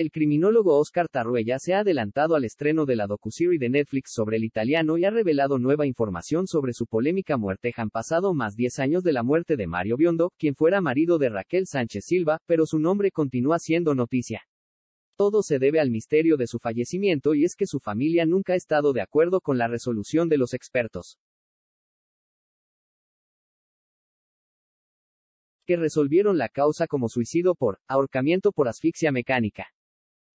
El criminólogo Oscar Tarruella se ha adelantado al estreno de la docuserie de Netflix sobre el italiano y ha revelado nueva información sobre su polémica muerte. Han pasado más 10 años de la muerte de Mario Biondo, quien fuera marido de Raquel Sánchez Silva, pero su nombre continúa siendo noticia. Todo se debe al misterio de su fallecimiento y es que su familia nunca ha estado de acuerdo con la resolución de los expertos. que resolvieron la causa como suicidio por ahorcamiento por asfixia mecánica.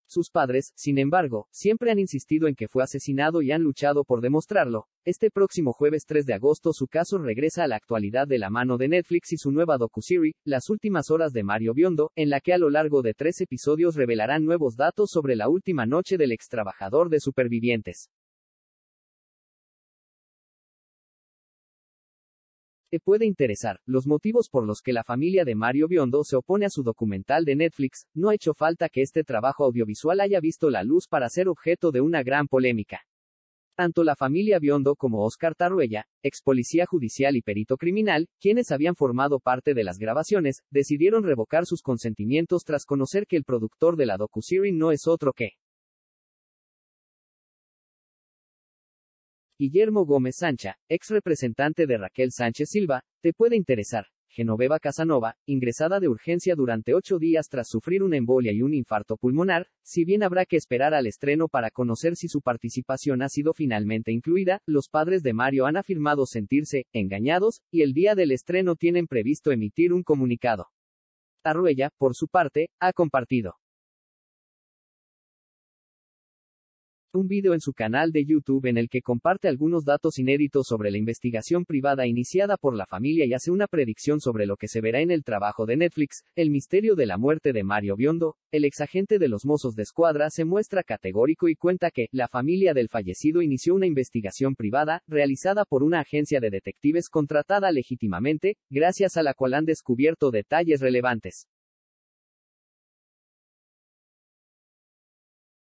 Sus padres, sin embargo, siempre han insistido en que fue asesinado y han luchado por demostrarlo. Este próximo jueves 3 de agosto su caso regresa a la actualidad de la mano de Netflix y su nueva docuserie, Las últimas horas de Mario Biondo, en la que a lo largo de tres episodios revelarán nuevos datos sobre la última noche del extrabajador de supervivientes. Te puede interesar, los motivos por los que la familia de Mario Biondo se opone a su documental de Netflix, no ha hecho falta que este trabajo audiovisual haya visto la luz para ser objeto de una gran polémica. Tanto la familia Biondo como Oscar Tarruella, ex policía judicial y perito criminal, quienes habían formado parte de las grabaciones, decidieron revocar sus consentimientos tras conocer que el productor de la docuserie no es otro que Guillermo Gómez Sancha, ex representante de Raquel Sánchez Silva, te puede interesar. Genoveva Casanova, ingresada de urgencia durante ocho días tras sufrir una embolia y un infarto pulmonar, si bien habrá que esperar al estreno para conocer si su participación ha sido finalmente incluida, los padres de Mario han afirmado sentirse engañados, y el día del estreno tienen previsto emitir un comunicado. Arruella, por su parte, ha compartido un video en su canal de YouTube en el que comparte algunos datos inéditos sobre la investigación privada iniciada por la familia y hace una predicción sobre lo que se verá en el trabajo de Netflix, El misterio de la muerte de Mario Biondo, el exagente de los Mozos de Escuadra se muestra categórico y cuenta que, la familia del fallecido inició una investigación privada, realizada por una agencia de detectives contratada legítimamente, gracias a la cual han descubierto detalles relevantes.